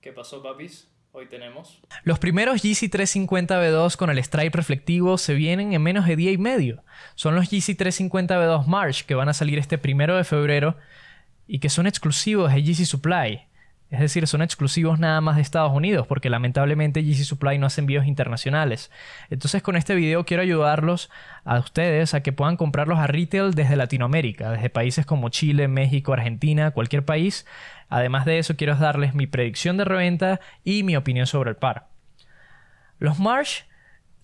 ¿Qué pasó, papis? Hoy tenemos. Los primeros GC 350 b 2 con el stripe reflectivo se vienen en menos de día y medio. Son los GC 350 V2 March que van a salir este primero de febrero y que son exclusivos de GC Supply. Es decir, son exclusivos nada más de Estados Unidos, porque lamentablemente GC Supply no hace envíos internacionales. Entonces con este video quiero ayudarlos a ustedes a que puedan comprarlos a retail desde Latinoamérica, desde países como Chile, México, Argentina, cualquier país. Además de eso, quiero darles mi predicción de reventa y mi opinión sobre el par. Los Marsh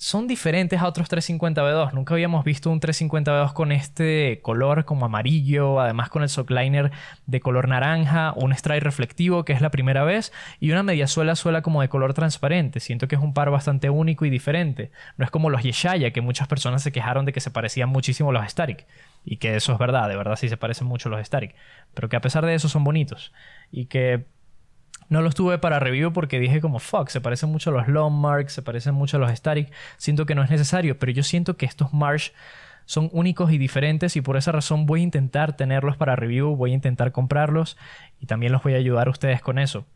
son diferentes a otros 350B2. Nunca habíamos visto un 350B2 con este color como amarillo, además con el sockliner de color naranja, un strike reflectivo que es la primera vez y una media suela como de color transparente. Siento que es un par bastante único y diferente. No es como los Yeshaya que muchas personas se quejaron de que se parecían muchísimo a los Static y que eso es verdad, de verdad sí se parecen mucho a los Static, pero que a pesar de eso son bonitos y que no los tuve para review porque dije como, fuck, se parecen mucho a los Marks se parecen mucho a los Static. Siento que no es necesario, pero yo siento que estos Marsh son únicos y diferentes y por esa razón voy a intentar tenerlos para review, voy a intentar comprarlos y también los voy a ayudar a ustedes con eso.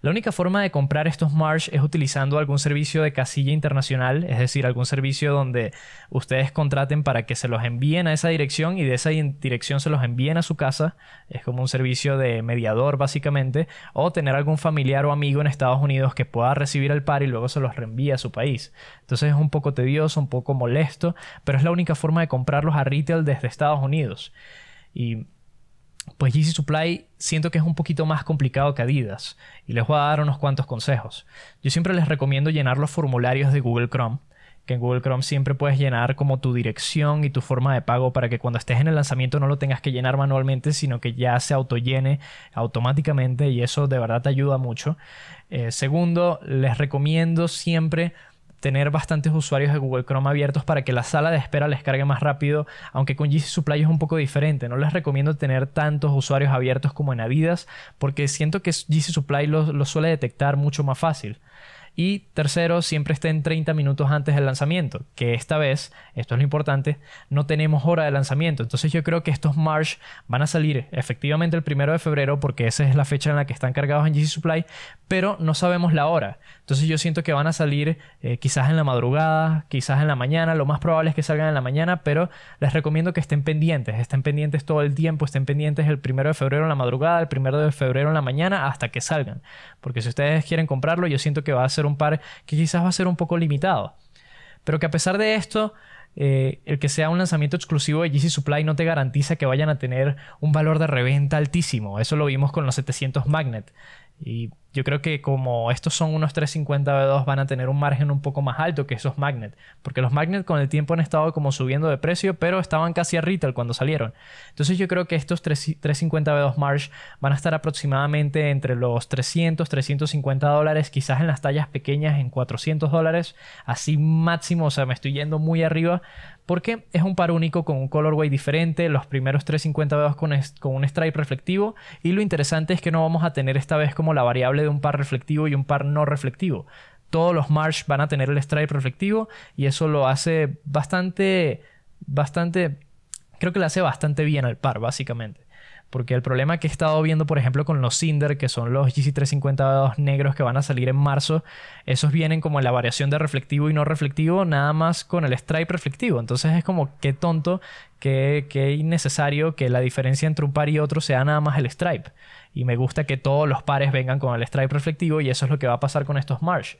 La única forma de comprar estos Marsh es utilizando algún servicio de casilla internacional, es decir, algún servicio donde ustedes contraten para que se los envíen a esa dirección y de esa dirección se los envíen a su casa. Es como un servicio de mediador básicamente, o tener algún familiar o amigo en Estados Unidos que pueda recibir el par y luego se los reenvíe a su país. Entonces es un poco tedioso, un poco molesto, pero es la única forma de comprarlos a retail desde Estados Unidos. Y pues Yeezy Supply siento que es un poquito más complicado que Adidas y les voy a dar unos cuantos consejos. Yo siempre les recomiendo llenar los formularios de Google Chrome, que en Google Chrome siempre puedes llenar como tu dirección y tu forma de pago para que cuando estés en el lanzamiento no lo tengas que llenar manualmente, sino que ya se autollene automáticamente y eso de verdad te ayuda mucho. Eh, segundo, les recomiendo siempre tener bastantes usuarios de Google Chrome abiertos para que la sala de espera les cargue más rápido, aunque con GC Supply es un poco diferente. No les recomiendo tener tantos usuarios abiertos como en Navidas, porque siento que GC Supply los lo suele detectar mucho más fácil. Y tercero, siempre estén 30 minutos antes del lanzamiento, que esta vez, esto es lo importante, no tenemos hora de lanzamiento. Entonces yo creo que estos March van a salir efectivamente el primero de febrero, porque esa es la fecha en la que están cargados en GC Supply, pero no sabemos la hora. Entonces yo siento que van a salir eh, quizás en la madrugada, quizás en la mañana, lo más probable es que salgan en la mañana, pero les recomiendo que estén pendientes, estén pendientes todo el tiempo, estén pendientes el primero de febrero en la madrugada, el primero de febrero en la mañana, hasta que salgan. Porque si ustedes quieren comprarlo, yo siento que va a ser un par que quizás va a ser un poco limitado. Pero que a pesar de esto, eh, el que sea un lanzamiento exclusivo de GC Supply no te garantiza que vayan a tener un valor de reventa altísimo. Eso lo vimos con los 700 Magnet. Y yo creo que como estos son unos 350B2 van a tener un margen un poco más alto que esos magnet, porque los magnet con el tiempo han estado como subiendo de precio, pero estaban casi a retail cuando salieron. Entonces yo creo que estos 350B2 Marsh van a estar aproximadamente entre los 300, 350 dólares, quizás en las tallas pequeñas en 400 dólares, así máximo, o sea, me estoy yendo muy arriba, porque es un par único con un colorway diferente, los primeros 350 veos con, con un stripe reflectivo y lo interesante es que no vamos a tener esta vez como la variable de un par reflectivo y un par no reflectivo. Todos los march van a tener el stripe reflectivo y eso lo hace bastante, bastante, creo que lo hace bastante bien al par, básicamente. Porque el problema que he estado viendo, por ejemplo, con los Cinder, que son los GC350 negros que van a salir en marzo, esos vienen como en la variación de reflectivo y no reflectivo, nada más con el stripe reflectivo. Entonces es como qué tonto, qué, qué innecesario que la diferencia entre un par y otro sea nada más el stripe. Y me gusta que todos los pares vengan con el stripe reflectivo y eso es lo que va a pasar con estos Marsh.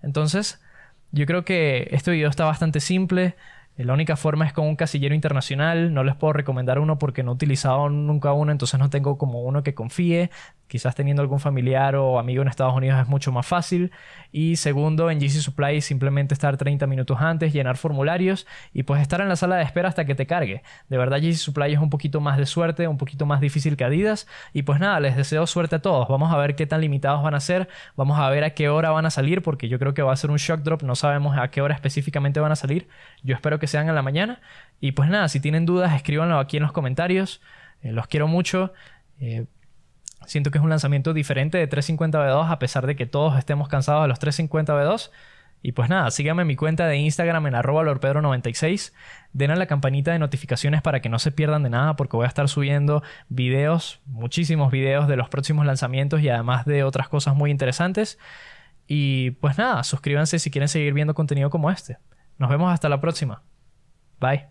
Entonces, yo creo que este video está bastante simple. La única forma es con un casillero internacional. No les puedo recomendar uno porque no he utilizado nunca uno, entonces no tengo como uno que confíe. Quizás teniendo algún familiar o amigo en Estados Unidos es mucho más fácil. Y segundo, en GC Supply simplemente estar 30 minutos antes, llenar formularios y pues estar en la sala de espera hasta que te cargue. De verdad, GC Supply es un poquito más de suerte, un poquito más difícil que Adidas. Y pues nada, les deseo suerte a todos. Vamos a ver qué tan limitados van a ser. Vamos a ver a qué hora van a salir porque yo creo que va a ser un shock drop. No sabemos a qué hora específicamente van a salir. Yo espero que que sean en la mañana. Y pues nada, si tienen dudas, escríbanlo aquí en los comentarios. Eh, los quiero mucho. Eh, siento que es un lanzamiento diferente de 350B2, a pesar de que todos estemos cansados de los 350B2. Y pues nada, síganme en mi cuenta de Instagram en arroba lorpedro96. Den a la campanita de notificaciones para que no se pierdan de nada porque voy a estar subiendo videos, muchísimos videos de los próximos lanzamientos y además de otras cosas muy interesantes. Y pues nada, suscríbanse si quieren seguir viendo contenido como este. Nos vemos hasta la próxima. Bye.